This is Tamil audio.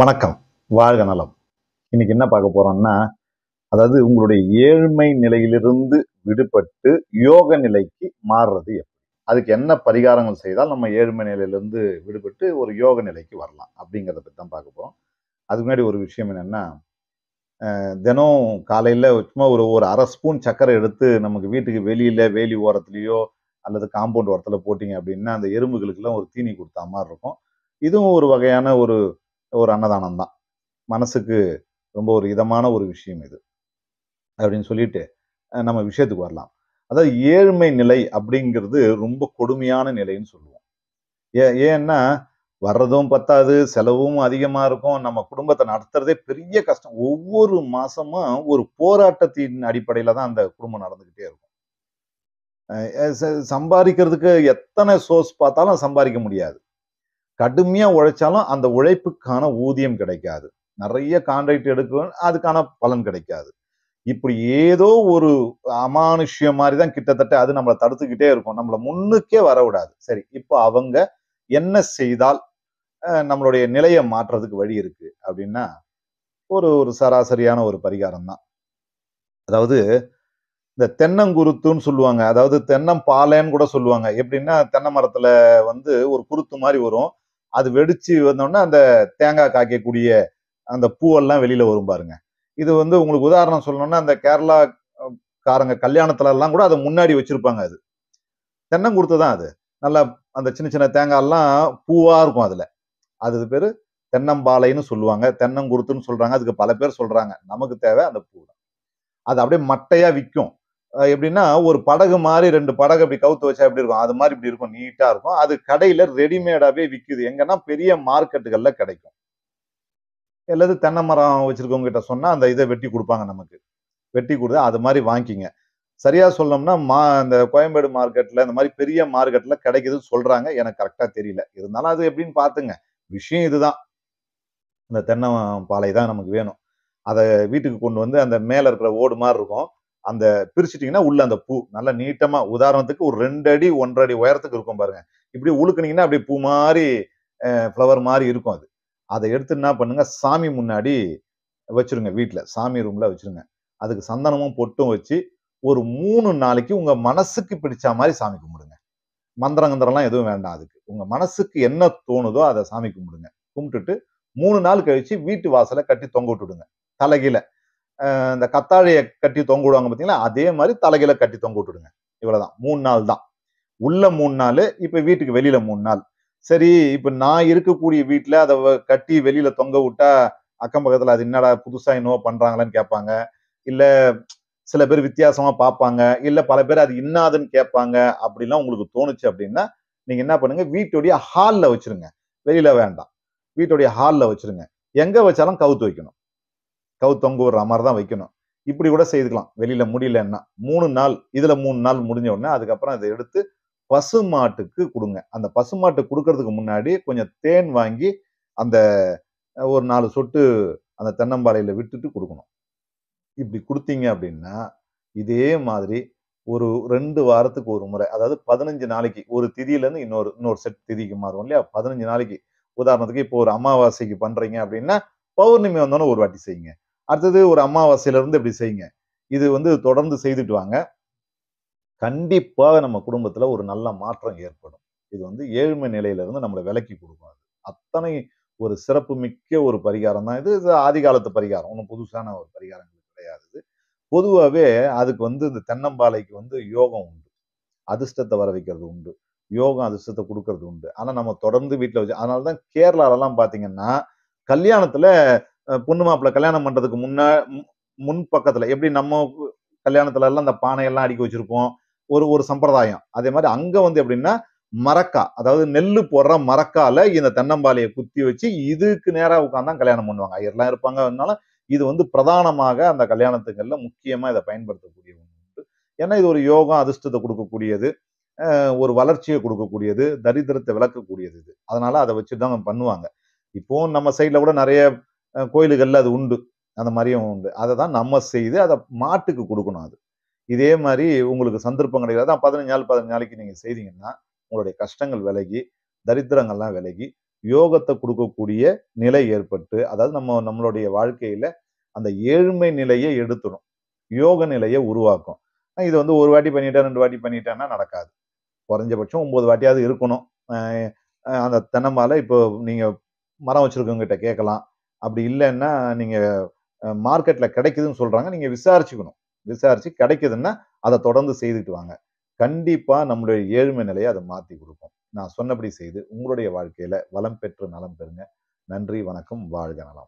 வணக்கம் வாழ்க நலம் இன்னைக்கு என்ன பார்க்க போறோம்னா அதாவது உங்களுடைய ஏழ்மை நிலையிலிருந்து விடுபட்டு யோக நிலைக்கு மாறுறது எப்படி அதுக்கு என்ன பரிகாரங்கள் செய்தால் நம்ம ஏழ்மை நிலையிலிருந்து விடுபட்டு ஒரு யோக நிலைக்கு வரலாம் அப்படிங்கிறத பற்றி தான் பார்க்க போகிறோம் அதுக்கு முன்னாடி ஒரு விஷயம் என்னென்னா தினம் காலையில் சும்மா ஒரு ஒரு அரை ஸ்பூன் சர்க்கரை எடுத்து நமக்கு வீட்டுக்கு வெளியில் வேலி ஓரத்துலேயோ அல்லது காம்பவுண்ட் ஓரத்தில் போட்டிங்க அப்படின்னா அந்த எறும்புகளுக்கெல்லாம் ஒரு தீனி கொடுத்தா மாதிரி இருக்கும் இதுவும் ஒரு வகையான ஒரு ஒரு அன்னதானம் தான் மனசுக்கு ரொம்ப ஒரு இதமான ஒரு விஷயம் இது அப்படின்னு சொல்லிட்டு நம்ம விஷயத்துக்கு வரலாம் அதாவது ஏழ்மை நிலை அப்படிங்கிறது ரொம்ப கொடுமையான நிலைன்னு சொல்லுவோம் ஏ ஏன்னா வர்றதும் பத்தாது செலவும் அதிகமா இருக்கும் நம்ம குடும்பத்தை நடத்துறதே பெரிய கஷ்டம் ஒவ்வொரு மாசமும் ஒரு போராட்டத்தின் அடிப்படையில தான் அந்த குடும்பம் நடந்துகிட்டே இருக்கும் சம்பாதிக்கிறதுக்கு எத்தனை சோர்ஸ் பார்த்தாலும் சம்பாதிக்க முடியாது கடுமையாக உழைச்சாலும் அந்த உழைப்புக்கான ஊதியம் கிடைக்காது நிறைய கான்ட்ராக்ட் எடுக்கணும் அதுக்கான பலன் கிடைக்காது இப்படி ஏதோ ஒரு அமானுஷ்யம் மாதிரி தான் கிட்டத்தட்ட அது நம்மளை தடுத்துக்கிட்டே இருக்கும் நம்மளை முன்னுக்கே வரவிடாது சரி இப்போ அவங்க என்ன செய்தால் நம்மளுடைய நிலையை மாற்றுறதுக்கு வழி இருக்கு அப்படின்னா ஒரு ஒரு சராசரியான ஒரு பரிகாரம் தான் அதாவது இந்த தென்னங்குருத்துன்னு சொல்லுவாங்க அதாவது தென்னம் பாலைன்னு கூட சொல்லுவாங்க எப்படின்னா தென்னை மரத்துல வந்து ஒரு குருத்து மாதிரி வரும் அது வெடிச்சு வந்தோடனே அந்த தேங்காய் காய்க்கக்கூடிய அந்த பூவெல்லாம் வெளியில வரும் பாருங்க இது வந்து உங்களுக்கு உதாரணம் சொல்லணும்னா அந்த கேரளா காரங்க கல்யாணத்துல எல்லாம் கூட அதை முன்னாடி வச்சிருப்பாங்க அது தென்னங்குருத்து தான் அது நல்லா அந்த சின்ன சின்ன தேங்காயெல்லாம் பூவா இருக்கும் அதுல அது பேரு தென்னம்பாலைன்னு சொல்லுவாங்க தென்னங்குருத்துன்னு சொல்றாங்க அதுக்கு பல பேர் சொல்றாங்க நமக்கு தேவை அந்த பூ தான் அது அப்படியே மட்டையா விற்கும் எப்படின்னா ஒரு படகு மாதிரி ரெண்டு படகு அப்படி கவுத்து வச்சா எப்படி இருக்கும் அது மாதிரி இப்படி இருக்கும் நீட்டா இருக்கும் அது கடையில ரெடிமேடாவே விற்குது எங்கன்னா பெரிய மார்க்கெட்டுகள்ல கிடைக்கும் அல்லது தென்னை மரம் வச்சிருக்கவங்க கிட்ட சொன்னா அந்த இதை வெட்டி கொடுப்பாங்க நமக்கு வெட்டி கொடுத்து அது மாதிரி வாங்கிக்கிங்க சரியா சொல்லணும்னா மா இந்த கோயம்பேடு மார்க்கெட்ல இந்த மாதிரி பெரிய மார்க்கெட்ல கிடைக்குதுன்னு சொல்றாங்க எனக்கு கரெக்டா தெரியல இருந்தாலும் அது எப்படின்னு பாத்துங்க விஷயம் இதுதான் இந்த தென்னை பாலை தான் நமக்கு வேணும் அதை வீட்டுக்கு கொண்டு வந்து அந்த மேலே இருக்கிற ஓடு மாதிரி இருக்கும் அந்த பிரிச்சிட்டிங்கன்னா உள்ள அந்த பூ நல்லா நீட்டமாக உதாரணத்துக்கு ஒரு ரெண்டு அடி ஒன்றரை அடி உயரத்துக்கு இருக்கும் பாருங்க இப்படி உழுக்குனீங்கன்னா அப்படி பூ மாதிரி ஃப்ளவர் மாதிரி இருக்கும் அது அதை எடுத்து என்ன பண்ணுங்க சாமி முன்னாடி வச்சுருங்க வீட்டில் சாமி ரூமில் வச்சுருங்க அதுக்கு சந்தனமும் பொட்டும் வச்சு ஒரு மூணு நாளைக்கு உங்கள் மனசுக்கு பிடிச்ச மாதிரி சாமி கும்பிடுங்க மந்திரங்கந்திரம்லாம் எதுவும் வேண்டாம் அதுக்கு உங்கள் மனசுக்கு என்ன தோணுதோ அதை சாமி கும்பிடுங்க கும்பிட்டுட்டு மூணு நாள் கழித்து வீட்டு வாசலை கட்டி தொங்க விட்டுடுங்க தலைகீழ இந்த கத்தாழையை கட்டி தொங்க விடுவாங்க பார்த்தீங்களா அதே மாதிரி தலைகளை கட்டி தொங்க விட்டுடுங்க இவ்வளவுதான் மூணு நாள் தான் உள்ள மூணு நாள் இப்ப வீட்டுக்கு வெளியில மூணு நாள் சரி இப்ப நான் இருக்கக்கூடிய வீட்டுல அதை கட்டி வெளியில தொங்க விட்டா அக்கம் பக்கத்தில் அது என்னடா புதுசா என்னவோ பண்றாங்களான்னு கேட்பாங்க இல்ல சில பேர் வித்தியாசமா பார்ப்பாங்க இல்ல பல பேர் அது இன்னாதுன்னு கேட்பாங்க அப்படிலாம் உங்களுக்கு தோணுச்சு அப்படின்னா நீங்க என்ன பண்ணுங்க வீட்டுடைய ஹாலில் வச்சிருங்க வெளியில வேண்டாம் வீட்டுடைய ஹாலில் வச்சிருங்க எங்க வச்சாலும் கவுத்து வைக்கணும் கவுத்தவங்க ஒரு அமர் தான் வைக்கணும் இப்படி கூட செய்துக்கலாம் வெளியில முடியலன்னா மூணு நாள் இதுல மூணு நாள் முடிஞ்ச உடனே அதுக்கப்புறம் அதை எடுத்து பசுமாட்டுக்கு கொடுங்க அந்த மாட்டு கொடுக்கறதுக்கு முன்னாடி கொஞ்சம் தேன் வாங்கி அந்த ஒரு நாலு சொட்டு அந்த தென்னம்பாலையில விட்டுட்டு கொடுக்கணும் இப்படி கொடுத்தீங்க அப்படின்னா இதே மாதிரி ஒரு ரெண்டு வாரத்துக்கு ஒரு முறை அதாவது பதினஞ்சு நாளைக்கு ஒரு திதியிலேருந்து இன்னொரு இன்னொரு செட் திதிக்கு மாறும் இல்லையா பதினஞ்சு நாளைக்கு உதாரணத்துக்கு இப்போ ஒரு அமாவாசைக்கு பண்றீங்க அப்படின்னா பௌர்ணமி வந்தோன்னே ஒரு வாட்டி செய்யுங்க அடுத்தது ஒரு அமாவாசையிலேருந்து இப்படி செய்யுங்க இது வந்து தொடர்ந்து செய்துட்டு வாங்க கண்டிப்பாக நம்ம குடும்பத்தில் ஒரு நல்ல மாற்றம் ஏற்படும் இது வந்து ஏழ்மை நிலையிலேருந்து நம்மளை விலக்கி கொடுக்கும் அது அத்தனை ஒரு சிறப்பு மிக்க ஒரு பரிகாரம் தான் இது இது ஆதி காலத்து பரிகாரம் ஒன்றும் புதுசான ஒரு பரிகாரங்கள் கிடையாது பொதுவாகவே அதுக்கு வந்து இந்த தென்னம்பாலைக்கு வந்து யோகம் உண்டு அதிர்ஷ்டத்தை வர வைக்கிறது உண்டு யோகம் அதிர்ஷ்டத்தை கொடுக்கறது உண்டு ஆனால் நம்ம தொடர்ந்து வீட்டில் வச்சு அதனால தான் கேரளாலலாம் பார்த்தீங்கன்னா கல்யாணத்தில் பொண்ணு மாப்பிள்ள கல்யாணம் பண்றதுக்கு முன்னா முன் பக்கத்துல எப்படி நம்ம கல்யாணத்துல எல்லாம் அந்த பானையெல்லாம் அடிக்க வச்சிருப்போம் ஒரு ஒரு சம்பிரதாயம் அதே மாதிரி அங்க வந்து எப்படின்னா மரக்கா அதாவது நெல்லு போடுற மரக்கால இந்த தென்னம்பாலையை குத்தி வச்சு இதுக்கு நேராக உட்காந்தான் கல்யாணம் பண்ணுவாங்க ஐயர்லாம் இருப்பாங்க அதனால இது வந்து பிரதானமாக அந்த கல்யாணத்துங்கள்ல முக்கியமா இதை பயன்படுத்தக்கூடிய ஒன்று ஏன்னா இது ஒரு யோகம் அதிர்ஷ்டத்தை கொடுக்கக்கூடியது ஒரு வளர்ச்சியை கொடுக்கக்கூடியது தரித்திரத்தை விளக்கக்கூடியது இது அதனால அதை வச்சு தான் பண்ணுவாங்க இப்போ நம்ம சைட்ல கூட நிறைய கோயிலுகளில் அது உண்டு அந்த மாதிரியும் உண்டு அதை தான் நம்ம செய்து அதை மாட்டுக்கு கொடுக்கணும் அது இதே மாதிரி உங்களுக்கு சந்தர்ப்பம் கிடையாது தான் பதினஞ்சு நாள் பதினஞ்சு நாளைக்கு நீங்கள் செய்தீங்கன்னா உங்களுடைய கஷ்டங்கள் விலகி தரித்திரங்கள்லாம் விலகி யோகத்தை கொடுக்கக்கூடிய நிலை ஏற்பட்டு அதாவது நம்ம நம்மளுடைய வாழ்க்கையில் அந்த ஏழ்மை நிலையை எடுத்துடும் யோக நிலையை உருவாக்கும் இது வந்து ஒரு வாட்டி பண்ணிட்டா ரெண்டு வாட்டி பண்ணிட்டான்னா நடக்காது குறைஞ்சபட்சம் ஒம்பது வாட்டியாவது இருக்கணும் அந்த தென்னம்பால இப்போ நீங்கள் மரம் வச்சுருக்கவங்ககிட்ட கேட்கலாம் அப்படி இல்லைன்னா நீங்கள் மார்க்கெட்டில் கிடைக்குதுன்னு சொல்கிறாங்க நீங்கள் விசாரிச்சுக்கணும் விசாரித்து கிடைக்குதுன்னா அதை தொடர்ந்து செய்துட்டு வாங்க கண்டிப்பாக நம்மளுடைய ஏழ்மை நிலையை அதை மாற்றி கொடுக்கும் நான் சொன்னபடி செய்து உங்களுடைய வாழ்க்கையில் வளம் பெற்று நலம் பெறுங்க நன்றி வணக்கம் வாழ்க நலம்